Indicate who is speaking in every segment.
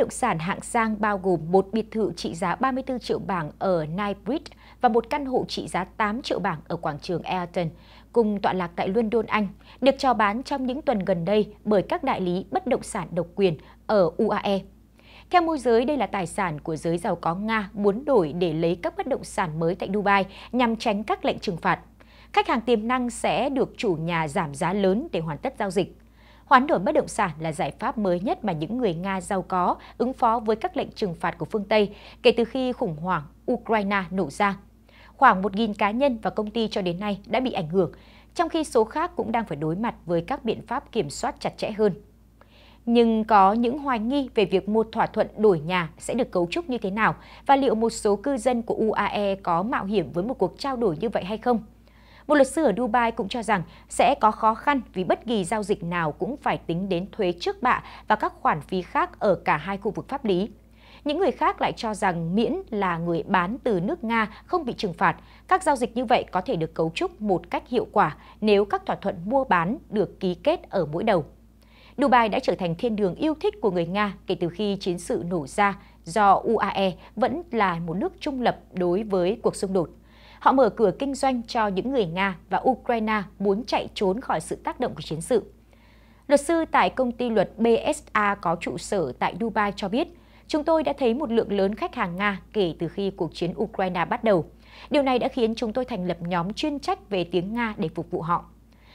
Speaker 1: động sản hạng sang bao gồm một biệt thự trị giá 34 triệu bảng ở Knightbridge và một căn hộ trị giá 8 triệu bảng ở quảng trường Elton, cùng tọa lạc tại London, Anh, được chào bán trong những tuần gần đây bởi các đại lý bất động sản độc quyền ở UAE. Theo môi giới, đây là tài sản của giới giàu có Nga muốn đổi để lấy các bất động sản mới tại Dubai nhằm tránh các lệnh trừng phạt. Khách hàng tiềm năng sẽ được chủ nhà giảm giá lớn để hoàn tất giao dịch. Hoán đổi bất động sản là giải pháp mới nhất mà những người Nga giàu có ứng phó với các lệnh trừng phạt của phương Tây kể từ khi khủng hoảng Ukraine nổ ra. Khoảng 1.000 cá nhân và công ty cho đến nay đã bị ảnh hưởng, trong khi số khác cũng đang phải đối mặt với các biện pháp kiểm soát chặt chẽ hơn. Nhưng có những hoài nghi về việc một thỏa thuận đổi nhà sẽ được cấu trúc như thế nào và liệu một số cư dân của UAE có mạo hiểm với một cuộc trao đổi như vậy hay không? Một luật sư ở Dubai cũng cho rằng sẽ có khó khăn vì bất kỳ giao dịch nào cũng phải tính đến thuế trước bạ và các khoản phí khác ở cả hai khu vực pháp lý. Những người khác lại cho rằng miễn là người bán từ nước Nga không bị trừng phạt, các giao dịch như vậy có thể được cấu trúc một cách hiệu quả nếu các thỏa thuận mua bán được ký kết ở mỗi đầu. Dubai đã trở thành thiên đường yêu thích của người Nga kể từ khi chiến sự nổ ra do UAE vẫn là một nước trung lập đối với cuộc xung đột. Họ mở cửa kinh doanh cho những người Nga và Ukraine muốn chạy trốn khỏi sự tác động của chiến sự. Luật sư tại công ty luật BSA có trụ sở tại Dubai cho biết, chúng tôi đã thấy một lượng lớn khách hàng Nga kể từ khi cuộc chiến Ukraine bắt đầu. Điều này đã khiến chúng tôi thành lập nhóm chuyên trách về tiếng Nga để phục vụ họ.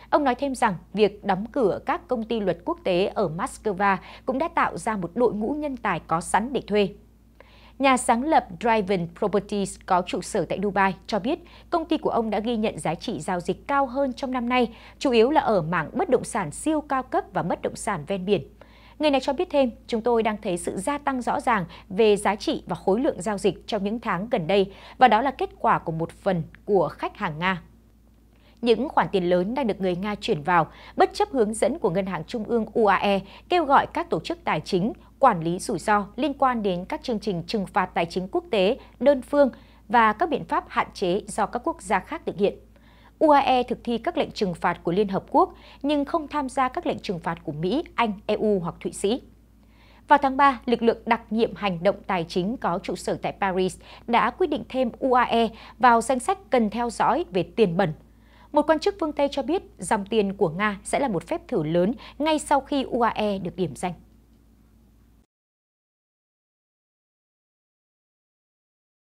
Speaker 1: Ông nói thêm rằng việc đóng cửa các công ty luật quốc tế ở Moscow cũng đã tạo ra một đội ngũ nhân tài có sẵn để thuê nhà sáng lập Driven Properties có trụ sở tại Dubai, cho biết công ty của ông đã ghi nhận giá trị giao dịch cao hơn trong năm nay, chủ yếu là ở mảng bất động sản siêu cao cấp và bất động sản ven biển. Người này cho biết thêm, chúng tôi đang thấy sự gia tăng rõ ràng về giá trị và khối lượng giao dịch trong những tháng gần đây, và đó là kết quả của một phần của khách hàng Nga những khoản tiền lớn đang được người Nga chuyển vào, bất chấp hướng dẫn của Ngân hàng Trung ương UAE kêu gọi các tổ chức tài chính quản lý rủi ro liên quan đến các chương trình trừng phạt tài chính quốc tế đơn phương và các biện pháp hạn chế do các quốc gia khác thực hiện. UAE thực thi các lệnh trừng phạt của Liên Hợp Quốc nhưng không tham gia các lệnh trừng phạt của Mỹ, Anh, EU hoặc Thụy Sĩ. Vào tháng 3, lực lượng đặc nhiệm hành động tài chính có trụ sở tại Paris đã quyết định thêm UAE vào danh sách cần theo dõi về tiền bẩn. Một quan chức phương Tây cho biết dòng tiền của Nga sẽ là một phép thử lớn ngay sau khi UAE được điểm danh.